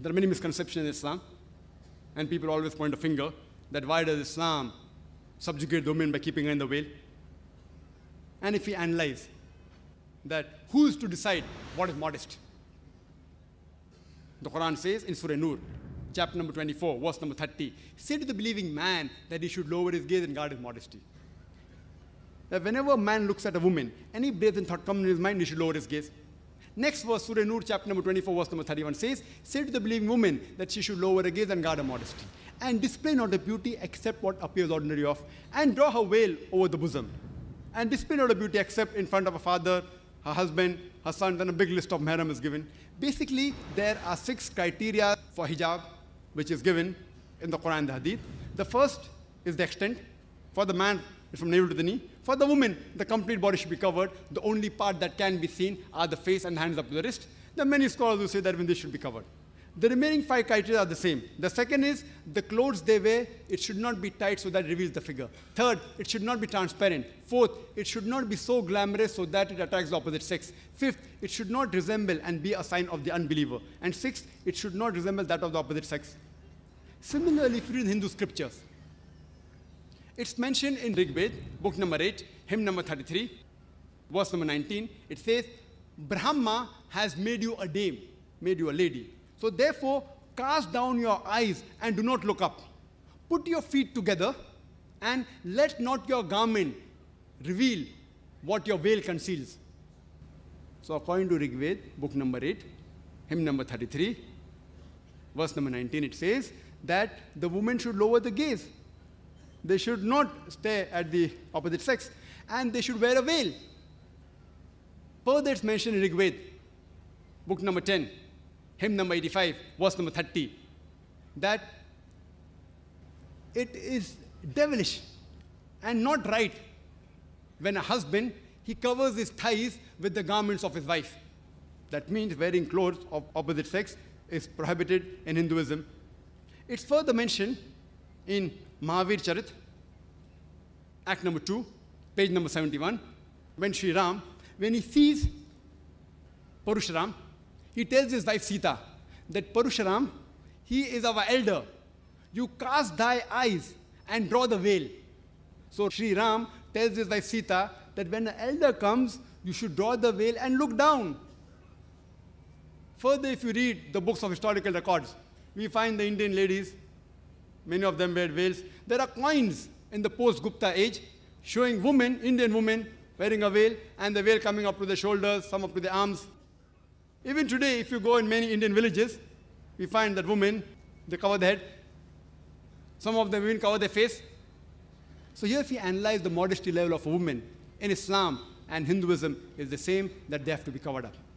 There are many misconceptions in Islam, and people always point a finger that why does Islam subjugate women by keeping her in the veil? And if we analyze that who is to decide what is modest? The Quran says in Surah Nur, chapter number 24, verse number 30, say to the believing man that he should lower his gaze and guard his modesty. That whenever a man looks at a woman and he in thought comes in his mind, he should lower his gaze. Next verse, Surah Nur, chapter number 24, verse number 31 says, Say to the believing woman that she should lower her gaze and guard her modesty, and display not her beauty except what appears ordinary of, and draw her veil over the bosom, and display not her beauty except in front of her father, her husband, her son, then a big list of mahram is given. Basically, there are six criteria for hijab, which is given in the Quran and the Hadith. The first is the extent. For the man, from navel to the knee. For the woman, the complete body should be covered. The only part that can be seen are the face and hands up to the wrist. There are many scholars who say that when this should be covered. The remaining five criteria are the same. The second is the clothes they wear, it should not be tight so that reveals the figure. Third, it should not be transparent. Fourth, it should not be so glamorous so that it attracts the opposite sex. Fifth, it should not resemble and be a sign of the unbeliever. And sixth, it should not resemble that of the opposite sex. Similarly, if you read Hindu scriptures, it's mentioned in Rigved, book number 8, hymn number 33, verse number 19. It says, Brahma has made you a dame, made you a lady. So therefore, cast down your eyes and do not look up. Put your feet together and let not your garment reveal what your veil conceals. So according to Rigved, book number 8, hymn number 33, verse number 19, it says that the woman should lower the gaze they should not stay at the opposite sex, and they should wear a veil. Per that's mentioned in Rigved, book number 10, hymn number 85, verse number 30, that it is devilish and not right when a husband he covers his thighs with the garments of his wife. That means wearing clothes of opposite sex is prohibited in Hinduism. It's further mentioned in Mahavir Charit, Act number two, page number 71, when Sri Ram, when he sees Parusharam, he tells his wife Sita that Parusharam, he is our elder. You cast thy eyes and draw the veil. So Sri Ram tells his wife Sita that when an elder comes, you should draw the veil and look down. Further, if you read the books of historical records, we find the Indian ladies, many of them wear veils. There are coins in the post-Gupta age, showing women, Indian women, wearing a veil, and the veil coming up to the shoulders, some up to the arms. Even today, if you go in many Indian villages, we find that women, they cover the head. Some of them even cover their face. So here if you analyze the modesty level of a woman in Islam and Hinduism is the same, that they have to be covered up.